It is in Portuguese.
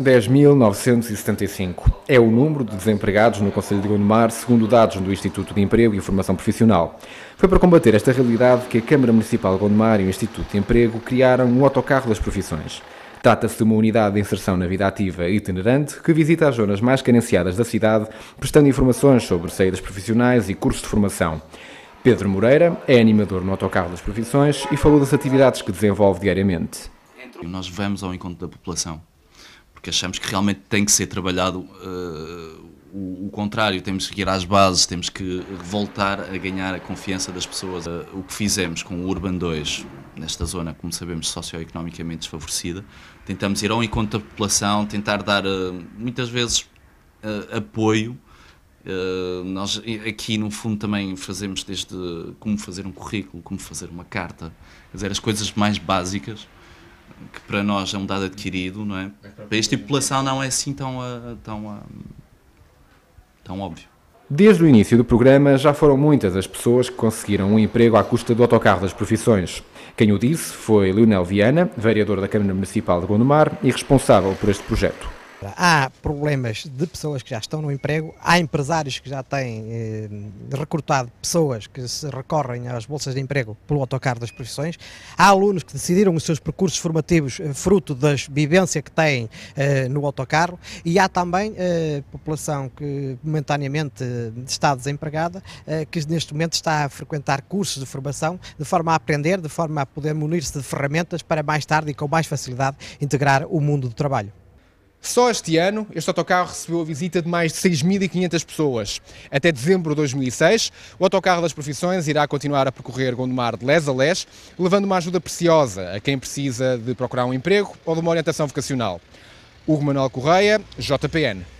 10.975 é o número de desempregados no Conselho de Gondomar, segundo dados do Instituto de Emprego e Formação Profissional. Foi para combater esta realidade que a Câmara Municipal de Gondomar e o Instituto de Emprego criaram o um autocarro das profissões. Trata-se de uma unidade de inserção na vida ativa itinerante que visita as zonas mais carenciadas da cidade, prestando informações sobre saídas profissionais e cursos de formação. Pedro Moreira é animador no autocarro das profissões e falou das atividades que desenvolve diariamente. Nós vamos ao encontro da população achamos que realmente tem que ser trabalhado uh, o, o, contrário, temos que ir às bases, temos que voltar a ganhar a confiança das pessoas. Uh, o que fizemos com o Urban 2, nesta zona, como sabemos, socioeconomicamente desfavorecida, tentamos ir ao encontro da população, tentar dar uh, muitas vezes apoio. Uh, nós aqui no fundo também fazemos desde como fazer um currículo, como fazer uma carta, quer dizer, as coisas mais básicas que para nós é um dado adquirido, não é? Para esta tipo população não é assim tão, ah, tão, ah, tão óbvio. Desde o início do programa já foram muitas as pessoas que conseguiram um emprego à custa do autocarro das profissões. Quem o disse foi Leonel Viana, vereador da Câmara Municipal de Gondomar e responsável por este projeto. Há problemas de pessoas que já estão no emprego, há empresários que já têm eh, recrutado pessoas que se recorrem às bolsas de emprego pelo autocarro das profissões, há alunos que decidiram os seus percursos formativos eh, fruto da vivência que têm eh, no autocarro e há também eh, população que momentaneamente eh, está desempregada, que neste momento está a frequentar cursos de formação de forma a aprender, de forma a poder munir-se de ferramentas para mais tarde e com mais facilidade integrar o mundo do trabalho. Só este ano, este autocarro recebeu a visita de mais de 6.500 pessoas. Até dezembro de 2006, o autocarro das profissões irá continuar a percorrer Gondomar de les a les, levando uma ajuda preciosa a quem precisa de procurar um emprego ou de uma orientação vocacional. Hugo Manuel Correia, JPN.